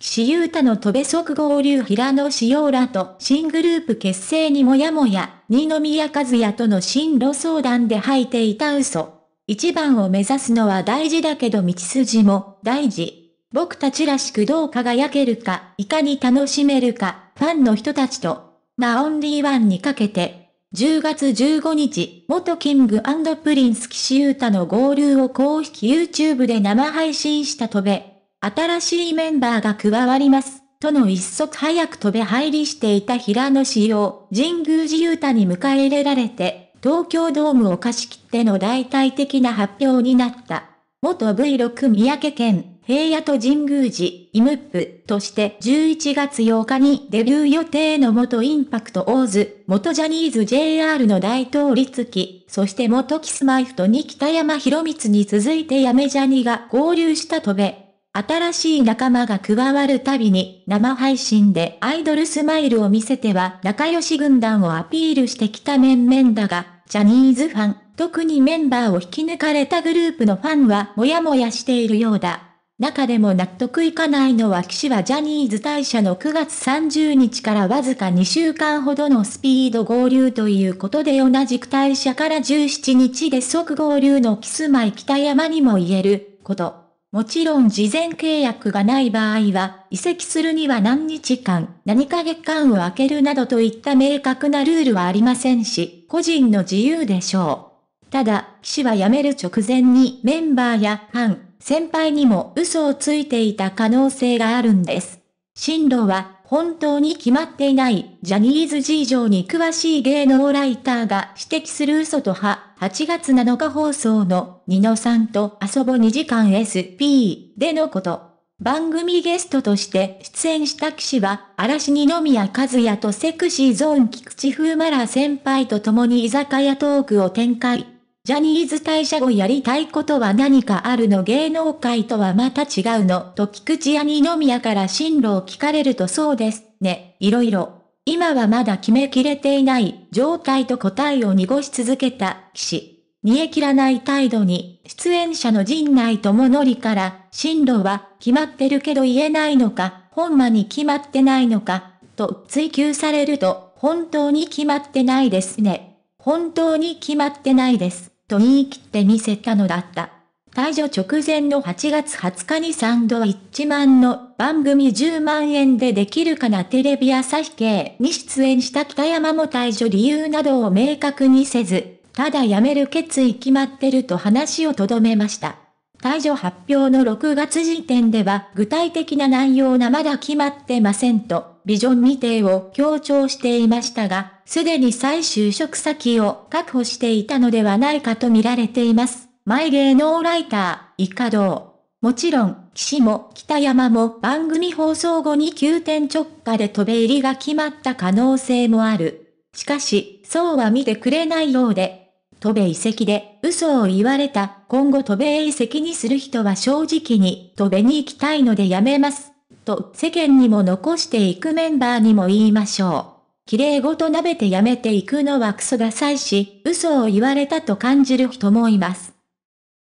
私有他の飛べ即合流平野紫耀らと新グループ結成にもやもや、二宮和也との進路相談で吐いていた嘘。一番を目指すのは大事だけど道筋も大事。僕たちらしくどう輝けるか、いかに楽しめるか、ファンの人たちと、なオンリーワンにかけて、10月15日、元キングプリンス岸優太の合流を公式 YouTube で生配信した飛べ。新しいメンバーが加わります。との一足早く飛べ入りしていた平野紫を、神宮寺勇太に迎え入れられて、東京ドームを貸し切っての大体的な発表になった。元 V6 三宅県、平野と神宮寺、イムップとして11月8日にデビュー予定の元インパクトオーズ、元ジャニーズ JR の大統率機、そして元キスマイフと二北山博光に続いてやめジャニが合流した飛べ。新しい仲間が加わるたびに生配信でアイドルスマイルを見せては仲良し軍団をアピールしてきた面々だが、ジャニーズファン、特にメンバーを引き抜かれたグループのファンはもやもやしているようだ。中でも納得いかないのは騎士はジャニーズ大社の9月30日からわずか2週間ほどのスピード合流ということで同じく大社から17日で即合流のキスマイ北山にも言えること。もちろん事前契約がない場合は、移籍するには何日間、何か月間を空けるなどといった明確なルールはありませんし、個人の自由でしょう。ただ、騎士は辞める直前にメンバーやファン、先輩にも嘘をついていた可能性があるんです。進路は本当に決まっていないジャニーズ事情に詳しい芸能ライターが指摘する嘘と派8月7日放送のニノさんと遊ぼ2時間 SP でのこと。番組ゲストとして出演した騎士は、嵐二宮和也とセクシーゾーン菊池風マラ先輩と共に居酒屋トークを展開。ジャニーズ退社後やりたいことは何かあるの芸能界とはまた違うのと菊池兄宮から進路を聞かれるとそうですね、いろいろ。今はまだ決めきれていない状態と答えを濁し続けた騎士。煮え切らない態度に、出演者の陣内智則から、進路は決まってるけど言えないのか、ほんまに決まってないのか、と追求されると、本当に決まってないですね。本当に決まってないです。と言い切って見せたのだった。退場直前の8月20日にサンドウィッチマンの番組10万円でできるかなテレビ朝日系に出演した北山も退場理由などを明確にせず、ただ辞める決意決まってると話をとどめました。退場発表の6月時点では具体的な内容なまだ決まってませんとビジョン未定を強調していましたが、すでに再就職先を確保していたのではないかと見られています。前芸能ライター、イカドウ。もちろん、岸も北山も番組放送後に急転直下で飛べ入りが決まった可能性もある。しかし、そうは見てくれないようで、戸部遺跡で嘘を言われた、今後戸部遺跡にする人は正直に飛べに行きたいのでやめます。と世間にも残していくメンバーにも言いましょう。綺麗ごと鍋てやめていくのはクソダサいし、嘘を言われたと感じる人もいます。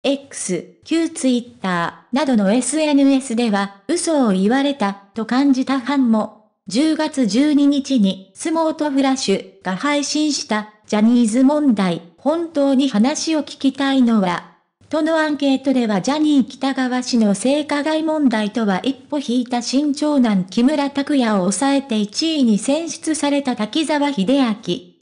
X、旧 Twitter などの SNS では、嘘を言われたと感じたファンも、10月12日にスモートフラッシュが配信したジャニーズ問題、本当に話を聞きたいのは、都のアンケートではジャニー北川氏の性加害問題とは一歩引いた新長男木村拓也を抑えて1位に選出された滝沢秀明氏。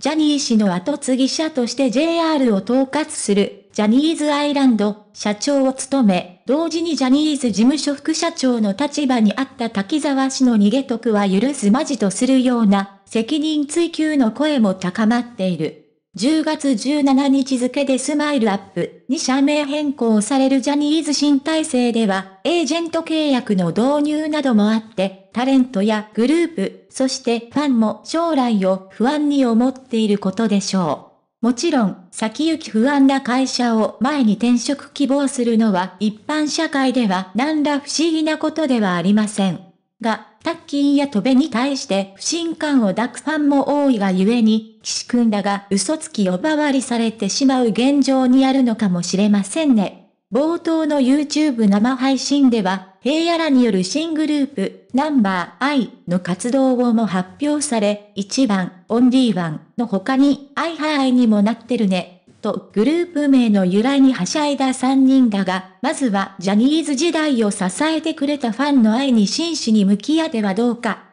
ジャニー氏の後継ぎ者として JR を統括するジャニーズアイランド社長を務め、同時にジャニーズ事務所副社長の立場にあった滝沢氏の逃げ得は許すまじとするような責任追及の声も高まっている。10月17日付でスマイルアップに社名変更されるジャニーズ新体制では、エージェント契約の導入などもあって、タレントやグループ、そしてファンも将来を不安に思っていることでしょう。もちろん、先行き不安な会社を前に転職希望するのは一般社会では何ら不思議なことではありません。が、1 0や戸辺に対して不信感を抱くファンも多いがゆえに、岸くんだが嘘つき呼ばわりされてしまう現状にあるのかもしれませんね。冒頭の YouTube 生配信では、平野らによる新グループ、ナンバー I の活動をも発表され、1番、オンリーワンの他に、アイハーイにもなってるね。とグループ名の由来にはしゃいだ3人だが、まずはジャニーズ時代を支えてくれたファンの愛に真摯に向き合ってはどうか。